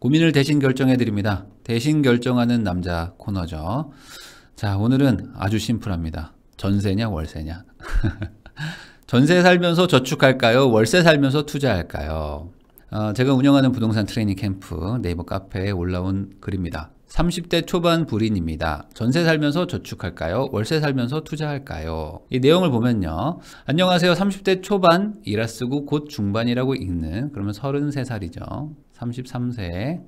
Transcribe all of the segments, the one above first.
고민을 대신 결정해 드립니다. 대신 결정하는 남자 코너죠. 자, 오늘은 아주 심플합니다. 전세냐, 월세냐. 전세 살면서 저축할까요? 월세 살면서 투자할까요? 어, 제가 운영하는 부동산 트레이닝 캠프 네이버 카페에 올라온 글입니다. 30대 초반 불인입니다. 전세 살면서 저축할까요? 월세 살면서 투자할까요? 이 내용을 보면요. 안녕하세요. 30대 초반 이라 쓰고 곧 중반이라고 읽는 그러면 33살이죠. 33세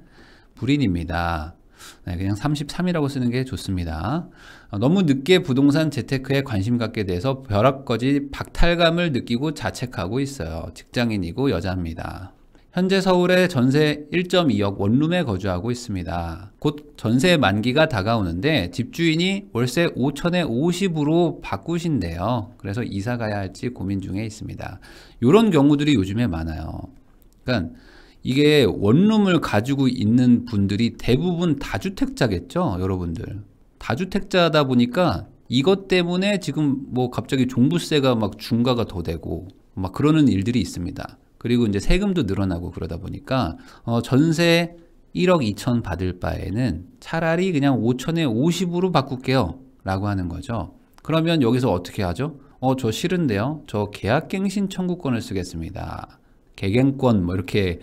불인입니다. 네, 그냥 33이라고 쓰는 게 좋습니다. 어, 너무 늦게 부동산 재테크에 관심 갖게 돼서 벼락거지 박탈감을 느끼고 자책하고 있어요. 직장인이고 여자입니다. 현재 서울에 전세 1.2억 원룸에 거주하고 있습니다. 곧 전세 만기가 다가오는데 집주인이 월세 5천에 50으로 바꾸신대요. 그래서 이사 가야 할지 고민 중에 있습니다. 이런 경우들이 요즘에 많아요. 그러니까 이게 원룸을 가지고 있는 분들이 대부분 다주택자겠죠, 여러분들. 다주택자다 보니까 이것 때문에 지금 뭐 갑자기 종부세가 막중과가더 되고 막 그러는 일들이 있습니다. 그리고 이제 세금도 늘어나고 그러다 보니까 어, 전세 1억 2천 받을 바에는 차라리 그냥 5천에 50으로 바꿀게요 라고 하는 거죠 그러면 여기서 어떻게 하죠? 어 저 싫은데요 저 계약갱신 청구권을 쓰겠습니다 개갱권 뭐 이렇게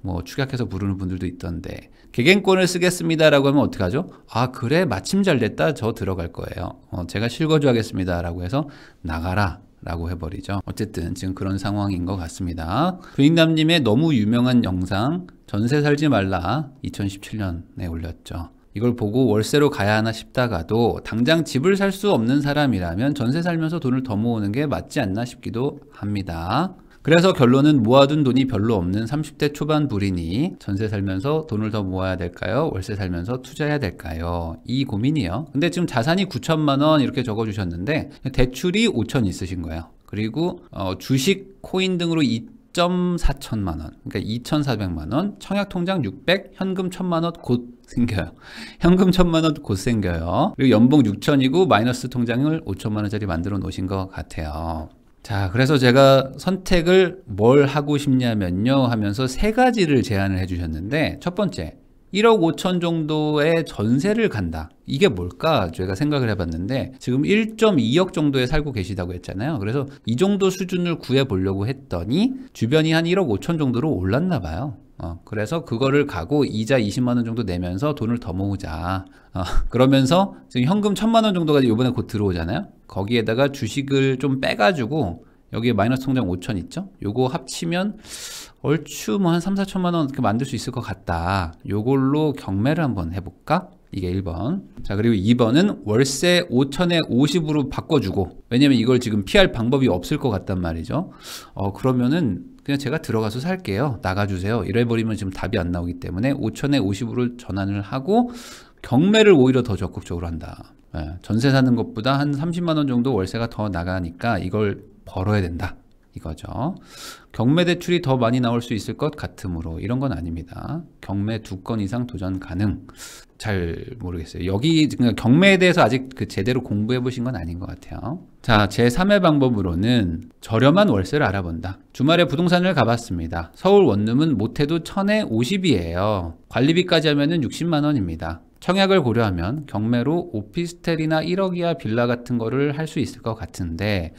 뭐 축약해서 부르는 분들도 있던데 개갱권을 쓰겠습니다 라고 하면 어떻게 하죠? 아 그래 마침 잘 됐다 저 들어갈 거예요 어, 제가 실거주 하겠습니다 라고 해서 나가라 라고 해버리죠 어쨌든 지금 그런 상황인 것 같습니다 부인감님의 너무 유명한 영상 전세 살지 말라 2017년에 올렸죠 이걸 보고 월세로 가야 하나 싶다가도 당장 집을 살 수 없는 사람이라면 전세 살면서 돈을 더 모으는 게 맞지 않나 싶기도 합니다 그래서 결론은 모아둔 돈이 별로 없는 30대 초반 불이 전세 살면서 돈을 더 모아야 될까요? 월세 살면서 투자해야 될까요? 이 고민이요. 근데 지금 자산이 9천만 원 이렇게 적어주셨는데 대출이 5천 있으신 거예요. 그리고 어, 주식, 코인 등으로 2.4천만 원, 그러니까 2,400만 원, 청약 통장 600, 현금 1천만 원 곧 생겨요. 현금 1천만 원 곧 생겨요. 그리고 연봉 6천이고 마이너스 통장을 5천만 원짜리 만들어 놓으신 것 같아요. 자, 그래서 제가 선택을 뭘 하고 싶냐면요 하면서 세 가지를 제안을 해주셨는데 첫 번째, 1억 5천 정도의 전세를 간다. 이게 뭘까? 제가 생각을 해봤는데 지금 1.2억 정도에 살고 계시다고 했잖아요. 그래서 이 정도 수준을 구해보려고 했더니 주변이 한 1억 5천 정도로 올랐나 봐요. 어, 그래서 그거를 가고 이자 20만원 정도 내면서 돈을 더 모으자. 어, 그러면서 지금 현금 1천만원 정도가 이번에 곧 들어오잖아요. 거기에다가 주식을 좀 빼가지고 여기에 마이너스 통장 5천 있죠? 요거 합치면 얼추 뭐 한 3, 4천만 원 이렇게 만들 수 있을 것 같다. 요걸로 경매를 한번 해볼까? 이게 1번. 자, 그리고 2번은 월세 5천에 50으로 바꿔주고, 왜냐면 이걸 지금 피할 방법이 없을 것 같단 말이죠. 어, 그러면은 그냥 제가 들어가서 살게요. 나가주세요. 이래버리면 지금 답이 안 나오기 때문에 5천에 50으로 전환을 하고, 경매를 오히려 더 적극적으로 한다. 예, 전세 사는 것보다 한 30만 원 정도 월세가 더 나가니까 이걸 벌어야 된다. 이거죠. 경매 대출이 더 많이 나올 수 있을 것 같으므로 이런 건 아닙니다. 경매 두 건 이상 도전 가능. 잘 모르겠어요. 여기 경매에 대해서 아직 그 제대로 공부해 보신 건 아닌 것 같아요. 자, 제 3의 방법으로는 저렴한 월세를 알아본다. 주말에 부동산을 가봤습니다. 서울 원룸은 못해도 1000에 50이에요. 관리비까지 하면은 60만 원입니다. 청약을 고려하면 경매로 오피스텔이나 1억 이하 빌라 같은 거를 할 수 있을 것 같은데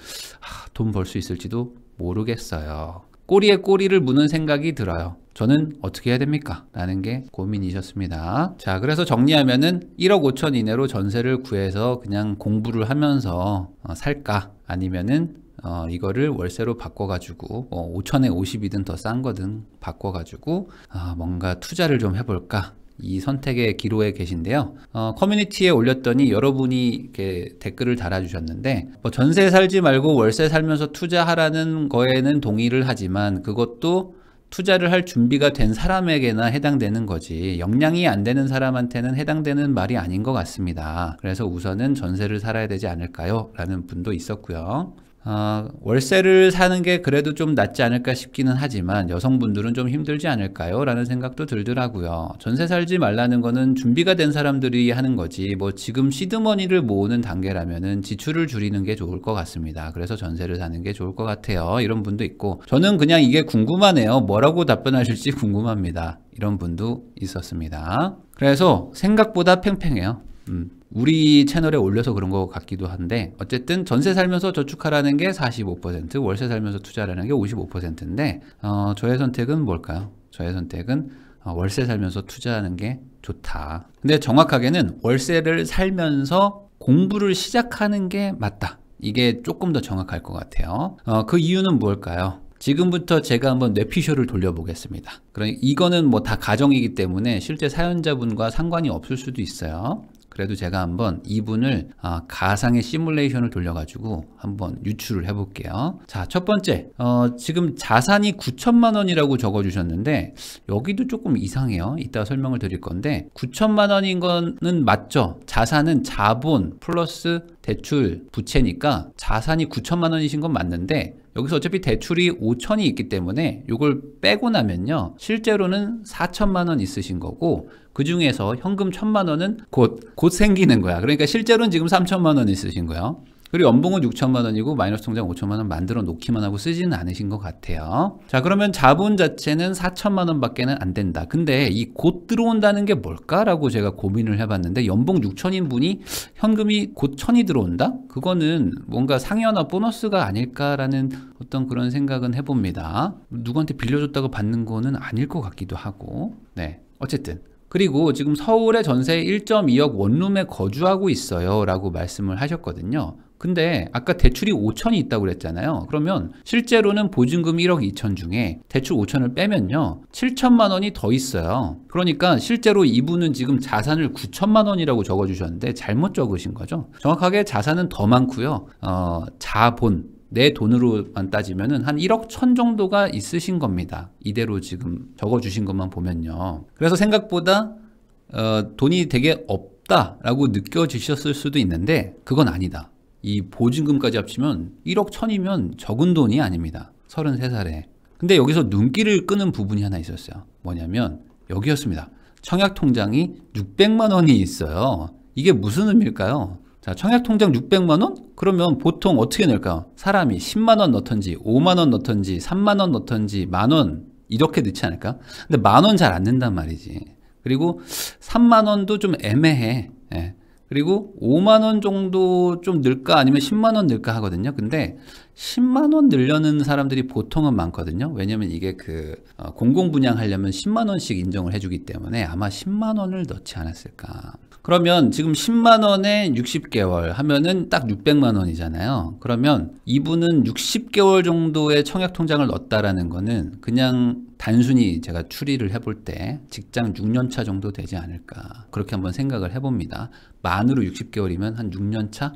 돈 벌 수 있을지도 모르겠어요. 꼬리에 꼬리를 무는 생각이 들어요. 저는 어떻게 해야 됩니까? 라는 게 고민이셨습니다. 자, 그래서 정리하면은 1억 5천 이내로 전세를 구해서 그냥 공부를 하면서 어, 살까? 아니면은 어, 이거를 월세로 바꿔가지고 어, 5천에 50이든 더 싼 거든 바꿔가지고 어, 뭔가 투자를 좀 해볼까 이 선택의 기로에 계신데요. 어, 커뮤니티에 올렸더니 여러분이 이렇게 댓글을 달아주셨는데 뭐 전세 살지 말고 월세 살면서 투자하라는 거에는 동의를 하지만 그것도 투자를 할 준비가 된 사람에게나 해당되는 거지 역량이 안 되는 사람한테는 해당되는 말이 아닌 것 같습니다. 그래서 우선은 전세를 살아야 되지 않을까요? 라는 분도 있었고요. 어, 월세를 사는 게 그래도 좀 낫지 않을까 싶기는 하지만 여성분들은 좀 힘들지 않을까요? 라는 생각도 들더라고요. 전세 살지 말라는 거는 준비가 된 사람들이 하는 거지 뭐 지금 시드머니를 모으는 단계라면은 지출을 줄이는 게 좋을 것 같습니다. 그래서 전세를 사는 게 좋을 것 같아요. 이런 분도 있고 저는 그냥 이게 궁금하네요. 뭐라고 답변하실지 궁금합니다. 이런 분도 있었습니다. 그래서 생각보다 팽팽해요. 음, 우리 채널에 올려서 그런 것 같기도 한데 어쨌든 전세 살면서 저축하라는 게 45% 월세 살면서 투자라는 게 55%인데 어, 저의 선택은 뭘까요? 저의 선택은 어, 월세 살면서 투자하는 게 좋다. 근데 정확하게는 월세를 살면서 공부를 시작하는 게 맞다. 이게 조금 더 정확할 것 같아요. 어, 그 이유는 뭘까요? 지금부터 제가 한번 뇌피셜을 돌려보겠습니다. 그러니 이거는 뭐 다 가정이기 때문에 실제 사연자분과 상관이 없을 수도 있어요. 그래도 제가 한번 이분을 아, 가상의 시뮬레이션을 돌려가지고 한번 유출을 해볼게요. 자, 첫 번째, 어, 지금 자산이 9천만 원이라고 적어주셨는데 여기도 조금 이상해요. 이따 설명을 드릴 건데 9천만 원인 거는 맞죠? 자산은 자본 플러스 대출 부채니까 자산이 9천만 원이신 건 맞는데 여기서 어차피 대출이 5천이 있기 때문에 이걸 빼고 나면요 실제로는 4천만 원 있으신 거고 그 중에서 현금 천만 원은 곧, 곧 생기는 거야. 그러니까 실제로는 지금 3천만원 있으신 거예요. 그리고 연봉은 6천만 원이고 마이너스 통장 5천만 원 만들어 놓기만 하고 쓰지는 않으신 것 같아요. 자 그러면 자본 자체는 4천만 원밖에는 안 된다. 근데 이 곧 들어온다는 게 뭘까라고 제가 고민을 해봤는데 연봉 6천인 분이 현금이 곧 천이 들어온다? 그거는 뭔가 상여나 보너스가 아닐까라는 어떤 그런 생각은 해봅니다. 누구한테 빌려줬다고 받는 거는 아닐 것 같기도 하고 네 어쨌든 그리고 지금 서울의 전세 1.2억 원룸에 거주하고 있어요 라고 말씀을 하셨거든요 근데 아까 대출이 5천이 있다고 그랬잖아요 그러면 실제로는 보증금 1억 2천 중에 대출 5천을 빼면요 7천만 원이 더 있어요 그러니까 실제로 이분은 지금 자산을 9천만 원이라고 적어주셨는데 잘못 적으신 거죠 정확하게 자산은 더 많고요 어, 자본 내 돈으로만 따지면은 한 1억 천 정도가 있으신 겁니다. 이대로 지금 적어주신 것만 보면요. 그래서 생각보다 어, 돈이 되게 없다라고 느껴지셨을 수도 있는데 그건 아니다. 이 보증금까지 합치면 1억 천이면 적은 돈이 아닙니다. 33살에. 근데 여기서 눈길을 끄는 부분이 하나 있었어요. 뭐냐면 여기였습니다. 청약 통장이 600만 원이 있어요. 이게 무슨 의미일까요? 자, 청약통장 600만원? 그러면 보통 어떻게 넣을까? 사람이 10만원 넣던지, 5만원 넣던지, 3만원 넣던지, 만원, 이렇게 넣지 않을까? 근데 만원 잘 안 넣는단 말이지. 그리고 3만원도 좀 애매해. 예. 그리고 5만원 정도 좀 늘까? 아니면 10만원 늘까? 하거든요. 근데 10만 원 늘려는 사람들이 보통은 많거든요. 왜냐면 이게 그 어, 공공 분양하려면 10만 원씩 인정을 해주기 때문에 아마 10만 원을 넣지 않았을까. 그러면 지금 10만 원에 60개월 하면은 딱 600만 원이잖아요. 그러면 이분은 60개월 정도의 청약 통장을 넣었다라는 거는 그냥 단순히 제가 추리를 해볼 때 직장 6년차 정도 되지 않을까 그렇게 한번 생각을 해봅니다. 만으로 60개월이면 한 6년차?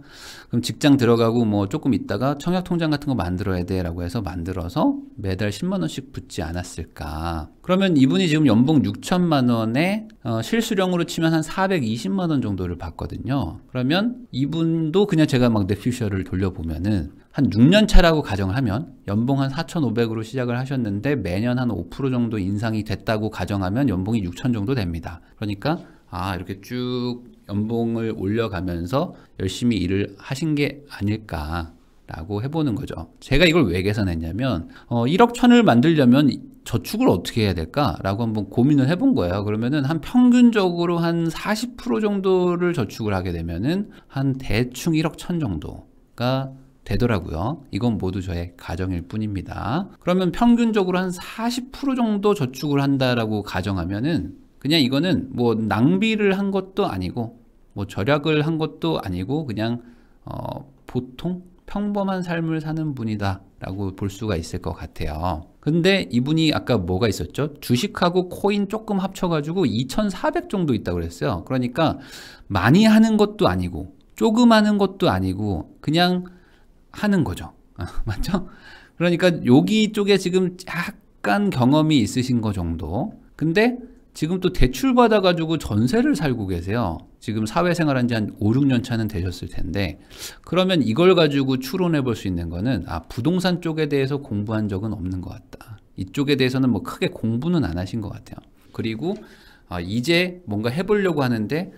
그럼 직장 들어가고 뭐 조금 있다가 청약통장 같은 거 만들어야 돼 라고 해서 만들어서 매달 10만원씩 붙지 않았을까. 그러면 이분이 지금 연봉 6천만원에 어, 실수령으로 치면 한 420만원 정도를 받거든요. 그러면 이분도 그냥 제가 막내퓨셔를 돌려보면은 한 6년 차라고 가정을 하면 연봉 한 4,500으로 시작을 하셨는데 매년 한 5% 정도 인상이 됐다고 가정하면 연봉이 6천 정도 됩니다. 그러니까 아 이렇게 쭉 연봉을 올려가면서 열심히 일을 하신 게 아닐까 라고 해보는 거죠. 제가 이걸 왜 계산했냐면 어, 1억 천을 만들려면 저축을 어떻게 해야 될까라고 한번 고민을 해본 거예요. 그러면은 한 평균적으로 한 40% 정도를 저축을 하게 되면은 한 대충 1억 천 정도가 되더라고요. 이건 모두 저의 가정일 뿐입니다. 그러면 평균적으로 한 40% 정도 저축을 한다라고 가정하면은 그냥 이거는 뭐 낭비를 한 것도 아니고 뭐 절약을 한 것도 아니고 그냥 어 보통 평범한 삶을 사는 분이다 라고 볼 수가 있을 것 같아요. 근데 이분이 아까 뭐가 있었죠? 주식하고 코인 조금 합쳐가지고 2,400 정도 있다고 그랬어요. 그러니까 많이 하는 것도 아니고 조금 하는 것도 아니고 그냥 하는 거죠. 아, 맞죠? 그러니까 여기 쪽에 지금 약간 경험이 있으신 거 정도. 근데 지금 또 대출 받아가지고 전세를 살고 계세요. 지금 사회생활 한지 한 5, 6년 차는 되셨을 텐데, 그러면 이걸 가지고 추론해 볼 수 있는 거는, 아, 부동산 쪽에 대해서 공부한 적은 없는 것 같다. 이쪽에 대해서는 뭐 크게 공부는 안 하신 것 같아요. 그리고, 아, 이제 뭔가 해보려고 하는데,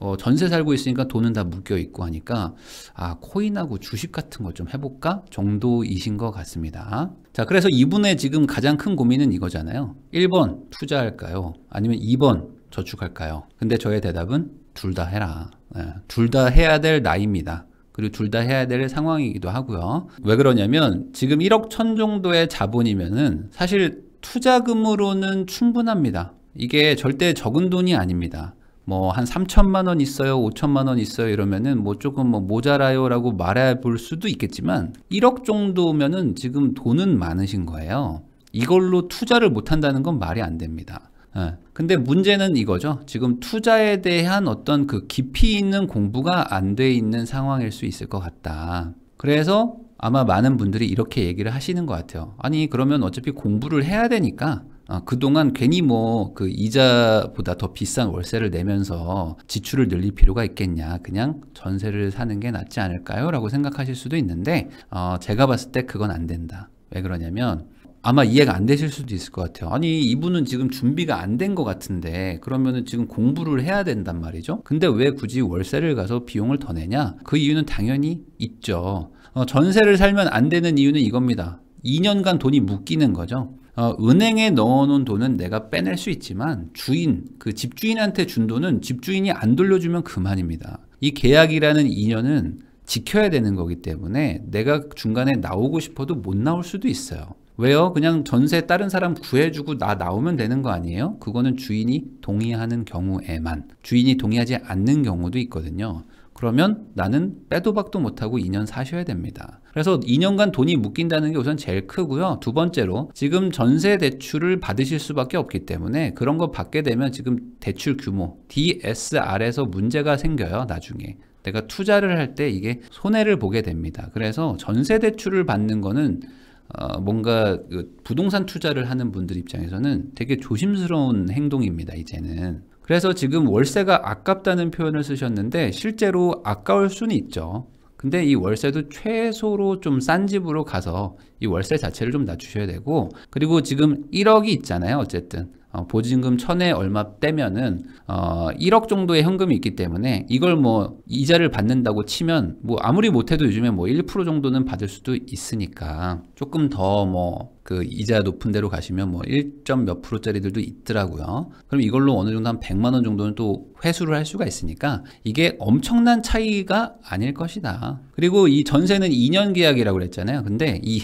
어, 전세 살고 있으니까 돈은 다 묶여 있고 하니까 아 코인하고 주식 같은 거좀 해볼까 정도이신 것 같습니다. 자 그래서 이분의 지금 가장 큰 고민은 이거잖아요. 1번 투자할까요? 아니면 2번 저축할까요? 근데 저의 대답은 둘 다 해라. 네, 예, 둘다 해야 될 나이입니다. 그리고 둘 다 해야 될 상황이기도 하고요. 왜 그러냐면 지금 1억 천 정도의 자본이면은 사실 투자금으로는 충분합니다. 이게 절대 적은 돈이 아닙니다. 뭐한 3천만 원 있어요, 5천만 원 있어요 이러면은 뭐 조금 뭐 모자라요라고 말해 볼 수도 있겠지만 1억 정도면은 지금 돈은 많으신 거예요. 이걸로 투자를 못 한다는 건 말이 안 됩니다. 예. 근데 문제는 이거죠. 지금 투자에 대한 어떤 그 깊이 있는 공부가 안 돼 있는 상황일 수 있을 것 같다. 그래서 아마 많은 분들이 이렇게 얘기를 하시는 것 같아요. 아니, 그러면 어차피 공부를 해야 되니까 아, 그동안 괜히 뭐 그 이자보다 더 비싼 월세를 내면서 지출을 늘릴 필요가 있겠냐. 그냥 전세를 사는 게 낫지 않을까요? 라고 생각하실 수도 있는데, 어, 제가 봤을 때 그건 안 된다. 왜 그러냐면, 아마 이해가 안 되실 수도 있을 것 같아요. 아니, 이분은 지금 준비가 안 된 것 같은데, 그러면은 지금 공부를 해야 된단 말이죠? 근데 왜 굳이 월세를 가서 비용을 더 내냐? 그 이유는 당연히 있죠. 어, 전세를 살면 안 되는 이유는 이겁니다. 2년간 돈이 묶이는 거죠. 어, 은행에 넣어놓은 돈은 내가 빼낼 수 있지만 주인 그 집주인한테 준 돈은 집주인이 안 돌려주면 그만입니다. 이 계약이라는 인연은 지켜야 되는 거기 때문에 내가 중간에 나오고 싶어도 못 나올 수도 있어요. 왜요? 그냥 전세 다른 사람 구해주고 나 나오면 되는 거 아니에요? 그거는 주인이 동의하는 경우에만 주인이 동의하지 않는 경우도 있거든요. 그러면 나는 빼도박도 못하고 2년 사셔야 됩니다. 그래서 2년간 돈이 묶인다는 게 우선 제일 크고요. 두 번째로 지금 전세 대출을 받으실 수밖에 없기 때문에 그런 거 받게 되면 지금 대출 규모 DSR에서 문제가 생겨요. 나중에. 내가 투자를 할 때 이게 손해를 보게 됩니다. 그래서 전세 대출을 받는 거는 어, 뭔가 그 부동산 투자를 하는 분들 입장에서는 되게 조심스러운 행동입니다, 이제는. 그래서 지금 월세가 아깝다는 표현을 쓰셨는데 실제로 아까울 수는 있죠. 근데 이 월세도 최소로 좀 싼 집으로 가서 이 월세 자체를 좀 낮추셔야 되고 그리고 지금 1억이 있잖아요. 어쨌든 어, 보증금 천에 얼마 떼면은 어, 1억 정도의 현금이 있기 때문에 이걸 뭐 이자를 받는다고 치면 뭐 아무리 못해도 요즘에 뭐 1% 정도는 받을 수도 있으니까 조금 더 뭐 그 이자 높은 데로 가시면 뭐 1. 몇 프로짜리들도 있더라고요. 그럼 이걸로 어느 정도 한 100만 원 정도는 또 회수를 할 수가 있으니까 이게 엄청난 차이가 아닐 것이다. 그리고 이 전세는 2년 계약이라고 그랬잖아요. 근데 이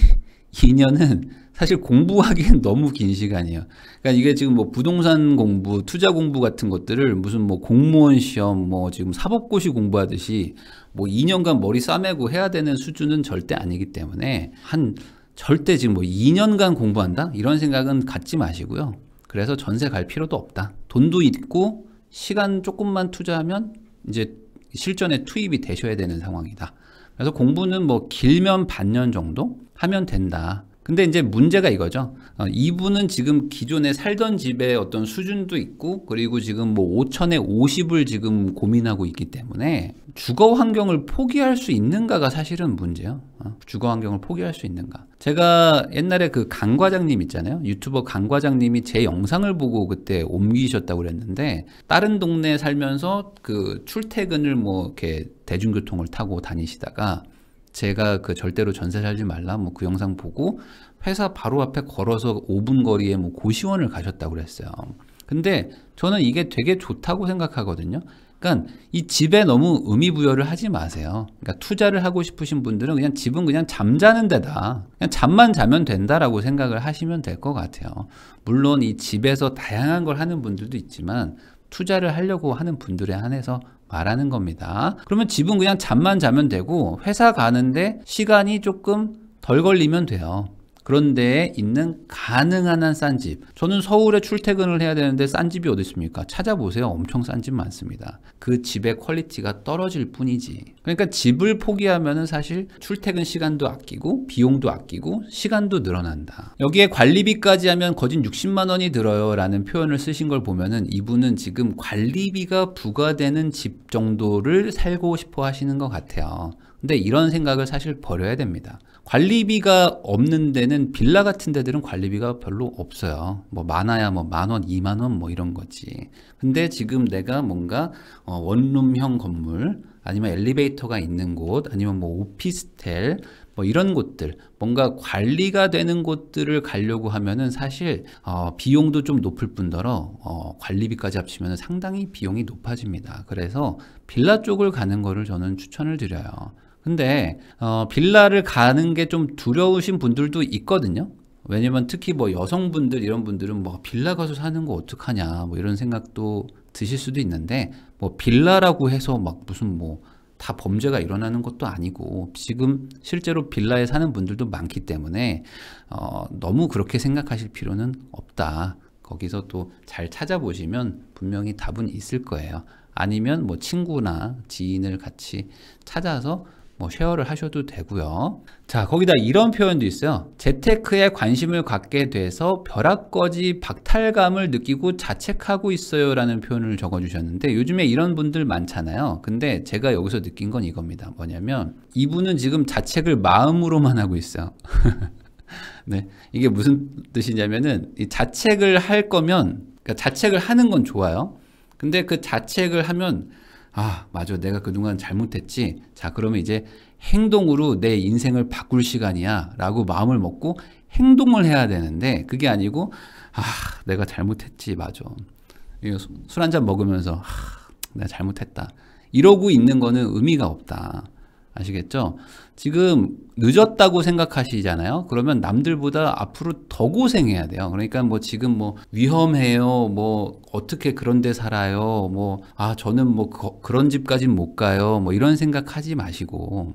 2년은 사실 공부하기엔 너무 긴 시간이에요. 그러니까 이게 지금 뭐 부동산 공부, 투자 공부 같은 것들을 무슨 뭐 공무원 시험, 뭐 지금 사법고시 공부하듯이 뭐 2년간 머리 싸매고 해야 되는 수준은 절대 아니기 때문에 한 절대 지금 뭐 2년간 공부한다? 이런 생각은 갖지 마시고요. 그래서 전세 갈 필요도 없다. 돈도 있고 시간 조금만 투자하면 이제 실전에 투입이 되셔야 되는 상황이다. 그래서 공부는 뭐 길면 반년 정도 하면 된다. 근데 이제 문제가 이거죠. 어, 이분은 지금 기존에 살던 집의 어떤 수준도 있고 그리고 지금 뭐 5천에 50을 지금 고민하고 있기 때문에 주거 환경을 포기할 수 있는가가 사실은 문제예요. 어, 주거 환경을 포기할 수 있는가. 제가 옛날에 그 강 과장님 있잖아요. 유튜버 강 과장님이 제 영상을 보고 그때 옮기셨다고 그랬는데 다른 동네에 살면서 그 출퇴근을 뭐 이렇게 대중교통을 타고 다니시다가 제가 그 절대로 전세 살지 말라 뭐 그 영상 보고 회사 바로 앞에 걸어서 5분 거리에 뭐 고시원을 가셨다고 그랬어요. 근데 저는 이게 되게 좋다고 생각하거든요. 그러니까 이 집에 너무 의미 부여를 하지 마세요. 그러니까 투자를 하고 싶으신 분들은 그냥 집은 그냥 잠자는 데다. 그냥 잠만 자면 된다라고 생각을 하시면 될 것 같아요. 물론 이 집에서 다양한 걸 하는 분들도 있지만 투자를 하려고 하는 분들에 한해서 말하는 겁니다. 그러면 집은 그냥 잠만 자면 되고 회사 가는데 시간이 조금 덜 걸리면 돼요. 그런 데 있는 가능한 한 싼 집. 저는 서울에 출퇴근을 해야 되는데 싼 집이 어디 있습니까? 찾아보세요. 엄청 싼 집 많습니다. 그 집의 퀄리티가 떨어질 뿐이지. 그러니까 집을 포기하면은 사실 출퇴근 시간도 아끼고 비용도 아끼고 시간도 늘어난다. 여기에 관리비까지 하면 거진 60만 원이 들어요라는 표현을 쓰신 걸 보면은 이분은 지금 관리비가 부과되는 집 정도를 살고 싶어 하시는 것 같아요. 근데 이런 생각을 사실 버려야 됩니다. 관리비가 없는 데는 빌라 같은 데들은 관리비가 별로 없어요. 뭐 많아야 뭐 만 원, 이만 원 뭐 이런 거지. 근데 지금 내가 뭔가 어, 원룸형 건물 아니면 엘리베이터가 있는 곳 아니면 뭐 오피스텔 뭐 이런 곳들 뭔가 관리가 되는 곳들을 가려고 하면은 사실 어, 비용도 좀 높을 뿐더러 어, 관리비까지 합치면 상당히 비용이 높아집니다 그래서 빌라 쪽을 가는 거를 저는 추천을 드려요 근데 어, 빌라를 가는 게 좀 두려우신 분들도 있거든요. 왜냐면 특히 뭐 여성분들 이런 분들은 뭐 빌라 가서 사는 거 어떡하냐 뭐 이런 생각도 드실 수도 있는데 뭐 빌라라고 해서 막 무슨 뭐 다 범죄가 일어나는 것도 아니고 지금 실제로 빌라에 사는 분들도 많기 때문에 어, 너무 그렇게 생각하실 필요는 없다. 거기서 또 잘 찾아보시면 분명히 답은 있을 거예요. 아니면 뭐 친구나 지인을 같이 찾아서 뭐 쉐어를 하셔도 되고요. 자 거기다 이런 표현도 있어요. 재테크에 관심을 갖게 돼서 벼락거지 박탈감을 느끼고 자책하고 있어요 라는 표현을 적어주셨는데 요즘에 이런 분들 많잖아요. 근데 제가 여기서 느낀 건 이겁니다. 뭐냐면 이분은 지금 자책을 마음으로만 하고 있어요. 네, 이게 무슨 뜻이냐면은 자책을 할 거면 그러니까 자책을 하는 건 좋아요. 근데 그 자책을 하면 아, 맞아. 내가 그동안 잘못했지. 자, 그러면 이제 행동으로 내 인생을 바꿀 시간이야. 라고 마음을 먹고 행동을 해야 되는데, 그게 아니고, 아, 내가 잘못했지. 맞아. 술한 잔 먹으면서, 아, 내가 잘못했다. 이러고 있는 거는 의미가 없다. 아시겠죠? 지금 늦었다고 생각하시잖아요. 그러면 남들보다 앞으로 더 고생해야 돼요. 그러니까 뭐 지금 뭐 위험해요. 뭐 어떻게 그런데 살아요. 뭐 아 저는 뭐 거, 그런 집까진 못 가요. 뭐 이런 생각하지 마시고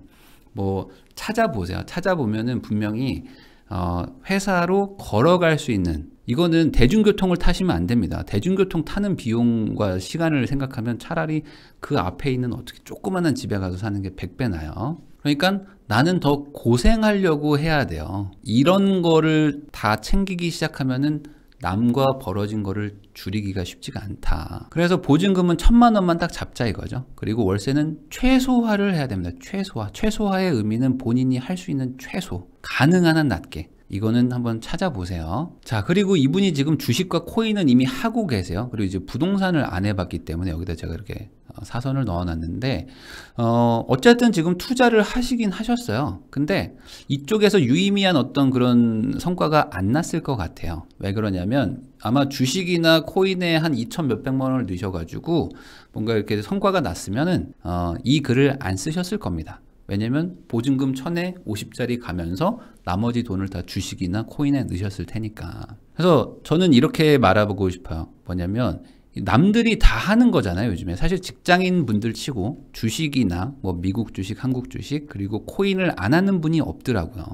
뭐 찾아보세요. 찾아보면은 분명히 어, 회사로 걸어갈 수 있는 이거는 대중교통을 타시면 안 됩니다. 대중교통 타는 비용과 시간을 생각하면 차라리 그 앞에 있는 어떻게 조그마한 집에 가서 사는 게 100배 나요. 그러니까 나는 더 고생하려고 해야 돼요. 이런 거를 다 챙기기 시작하면은 남과 벌어진 거를 줄이기가 쉽지가 않다. 그래서 보증금은 천만 원만 딱 잡자 이거죠. 그리고 월세는 최소화를 해야 됩니다. 최소화. 최소화의 의미는 본인이 할 수 있는 최소. 가능한 한 낮게. 이거는 한번 찾아보세요. 자, 그리고 이분이 지금 주식과 코인은 이미 하고 계세요. 그리고 이제 부동산을 안 해봤기 때문에 여기다 제가 이렇게 어, 사선을 넣어놨는데 어, 어쨌든 지금 투자를 하시긴 하셨어요. 근데 이쪽에서 유의미한 어떤 그런 성과가 안 났을 것 같아요. 왜 그러냐면 아마 주식이나 코인에 한 2천 몇백만 원을 넣으셔가지고 뭔가 이렇게 성과가 났으면은 어, 이 글을 안 쓰셨을 겁니다. 왜냐면 보증금 천에 50짜리 가면서 나머지 돈을 다 주식이나 코인에 넣으셨을 테니까. 그래서 저는 이렇게 말하고 싶어요. 뭐냐면 남들이 다 하는 거잖아요 요즘에 사실 직장인 분들 치고 주식이나 뭐 미국 주식 한국 주식 그리고 코인을 안 하는 분이 없더라고요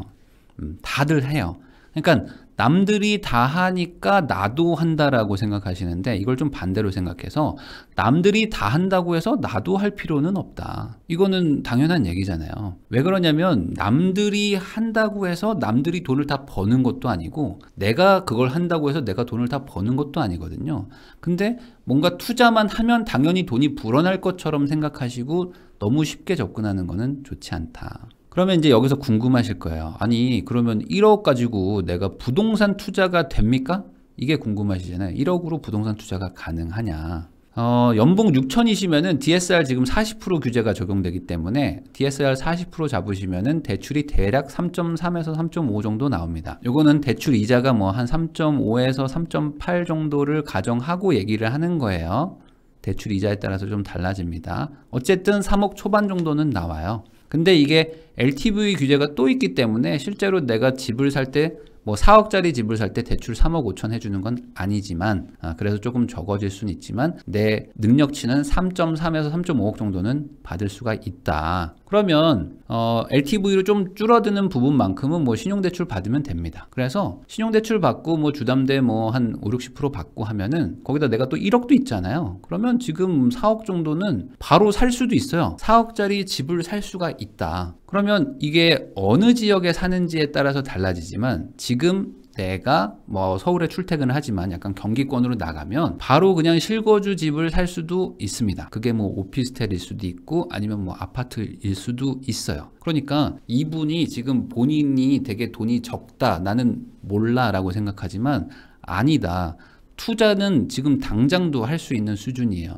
음, 다들 해요 그러니까 남들이 다 하니까 나도 한다라고 생각하시는데 이걸 좀 반대로 생각해서 남들이 다 한다고 해서 나도 할 필요는 없다. 이거는 당연한 얘기잖아요. 왜 그러냐면 남들이 한다고 해서 남들이 돈을 다 버는 것도 아니고 내가 그걸 한다고 해서 내가 돈을 다 버는 것도 아니거든요. 근데 뭔가 투자만 하면 당연히 돈이 불어날 것처럼 생각하시고 너무 쉽게 접근하는 것은 좋지 않다. 그러면 이제 여기서 궁금하실 거예요. 아니, 그러면 1억 가지고 내가 부동산 투자가 됩니까? 이게 궁금하시잖아요. 1억으로 부동산 투자가 가능하냐. 어, 연봉 6천이시면은 DSR 지금 40% 규제가 적용되기 때문에 DSR 40% 잡으시면은 대출이 대략 3.3에서 3.5 정도 나옵니다. 요거는 대출 이자가 뭐 한 3.5에서 3.8 정도를 가정하고 얘기를 하는 거예요. 대출 이자에 따라서 좀 달라집니다. 어쨌든 3억 초반 정도는 나와요. 근데 이게 LTV 규제가 또 있기 때문에 실제로 내가 집을 살 때 뭐 4억짜리 집을 살 때 대출 3억 5천 해주는 건 아니지만 아, 그래서 조금 적어질 수는 있지만 내 능력치는 3.3에서 3.5억 정도는 받을 수가 있다. 그러면 어, LTV로 좀 줄어드는 부분만큼은 뭐 신용대출 받으면 됩니다. 그래서 신용대출 받고 뭐 주담대 뭐 한 5, 60% 받고 하면은 거기다 내가 또 1억도 있잖아요. 그러면 지금 4억 정도는 바로 살 수도 있어요. 4억짜리 집을 살 수가 있다. 그러면 이게 어느 지역에 사는지에 따라서 달라지지만 지금 내가 뭐 서울에 출퇴근을 하지만 약간 경기권으로 나가면 바로 그냥 실거주 집을 살 수도 있습니다. 그게 뭐 오피스텔일 수도 있고 아니면 뭐 아파트일 수도 있어요. 그러니까 이분이 지금 본인이 되게 돈이 적다 나는 몰라 라고 생각하지만 아니다. 투자는 지금 당장도 할 수 있는 수준이에요.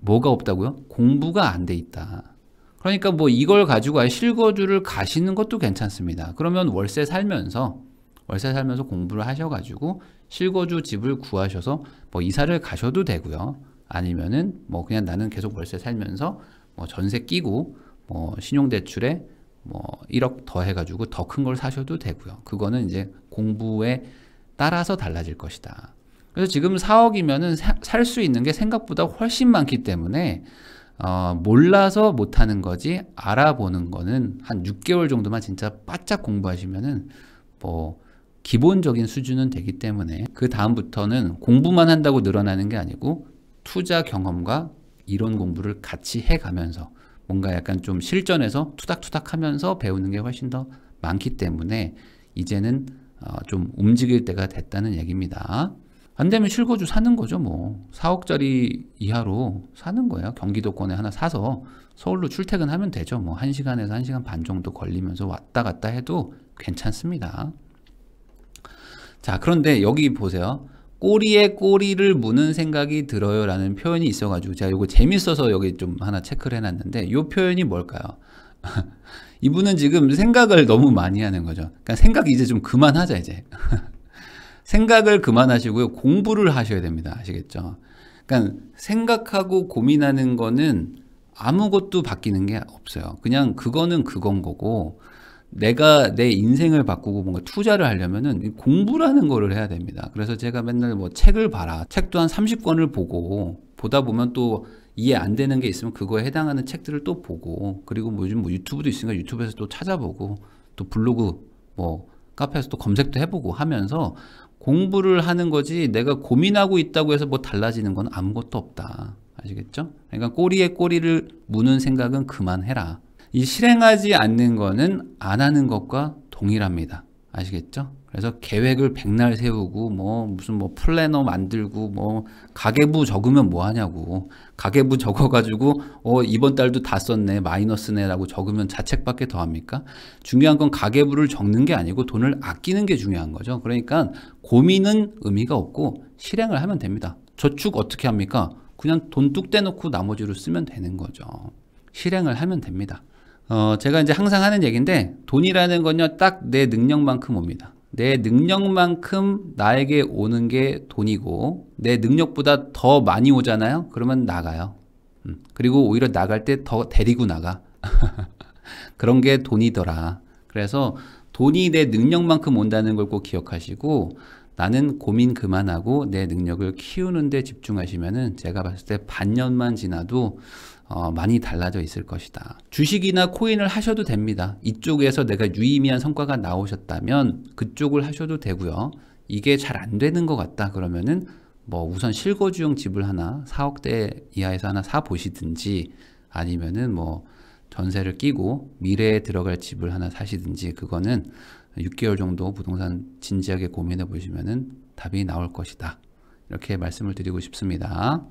뭐가 없다고요? 공부가 안 돼 있다. 그러니까 뭐 이걸 가지고 실거주를 가시는 것도 괜찮습니다. 그러면 월세 살면서 월세 살면서 공부를 하셔가지고 실거주 집을 구하셔서 뭐 이사를 가셔도 되고요. 아니면은 뭐 그냥 나는 계속 월세 살면서 뭐 전세 끼고 뭐 신용대출에 뭐 1억 더 해가지고 더 큰 걸 사셔도 되고요. 그거는 이제 공부에 따라서 달라질 것이다. 그래서 지금 4억이면은 살 수 있는 게 생각보다 훨씬 많기 때문에 어, 몰라서 못하는 거지 알아보는 거는 한 6개월 정도만 진짜 바짝 공부하시면은 뭐 기본적인 수준은 되기 때문에 그 다음부터는 공부만 한다고 늘어나는 게 아니고 투자 경험과 이론 공부를 같이 해가면서 뭔가 약간 좀 실전에서 투닥투닥 하면서 배우는 게 훨씬 더 많기 때문에 이제는 어, 좀 움직일 때가 됐다는 얘기입니다. 안 되면 실거주 사는 거죠, 뭐. 4억짜리 이하로 사는 거예요. 경기도권에 하나 사서 서울로 출퇴근하면 되죠. 뭐, 1시간에서 1시간 반 정도 걸리면서 왔다 갔다 해도 괜찮습니다. 자, 그런데 여기 보세요. 꼬리에 꼬리를 무는 생각이 들어요 라는 표현이 있어가지고 제가 이거 재밌어서 여기 좀 하나 체크를 해놨는데 이 표현이 뭘까요? 이분은 지금 생각을 너무 많이 하는 거죠. 그러니까 생각 이제 좀 그만하자 이제. 생각을 그만하시고요. 공부를 하셔야 됩니다. 아시겠죠? 그러니까 생각하고 고민하는 거는 아무것도 바뀌는 게 없어요. 그냥 그거는 그건 거고 내가 내 인생을 바꾸고 뭔가 투자를 하려면은 공부라는 거를 해야 됩니다. 그래서 제가 맨날 뭐 책을 봐라. 책도 한 30권을 보고 보다 보면 또 이해 안 되는 게 있으면 그거에 해당하는 책들을 또 보고 그리고 뭐 요즘 뭐 유튜브도 있으니까 유튜브에서 또 찾아보고 또 블로그 뭐 카페에서 또 검색도 해보고 하면서 공부를 하는 거지 내가 고민하고 있다고 해서 뭐 달라지는 건 아무것도 없다. 아시겠죠? 그러니까 꼬리에 꼬리를 무는 생각은 그만해라. 이 실행하지 않는 거는 안 하는 것과 동일합니다. 아시겠죠? 그래서 계획을 백날 세우고 뭐 무슨 뭐 플래너 만들고 뭐 가계부 적으면 뭐 하냐고 가계부 적어가지고 어 이번 달도 다 썼네 마이너스네라고 적으면 자책밖에 더 합니까? 중요한 건 가계부를 적는 게 아니고 돈을 아끼는 게 중요한 거죠. 그러니까 고민은 의미가 없고 실행을 하면 됩니다. 저축 어떻게 합니까? 그냥 돈 뚝 떼놓고 나머지로 쓰면 되는 거죠. 실행을 하면 됩니다. 어, 제가 이제 항상 하는 얘기인데 돈이라는 건요 딱 내 능력만큼 옵니다. 내 능력만큼 나에게 오는 게 돈이고 내 능력보다 더 많이 오잖아요. 그러면 나가요. 음, 그리고 오히려 나갈 때 더 데리고 나가. 그런 게 돈이더라. 그래서 돈이 내 능력만큼 온다는 걸 꼭 기억하시고 나는 고민 그만하고 내 능력을 키우는데 집중하시면은 제가 봤을 때 반년만 지나도 어, 많이 달라져 있을 것이다. 주식이나 코인을 하셔도 됩니다. 이쪽에서 내가 유의미한 성과가 나오셨다면 그쪽을 하셔도 되고요. 이게 잘 안 되는 것 같다 그러면은 뭐 우선 실거주용 집을 하나 4억대 이하에서 하나 사 보시든지 아니면은 뭐 전세를 끼고 미래에 들어갈 집을 하나 사시든지 그거는 6개월 정도 부동산 진지하게 고민해 보시면은 답이 나올 것이다. 이렇게 말씀을 드리고 싶습니다.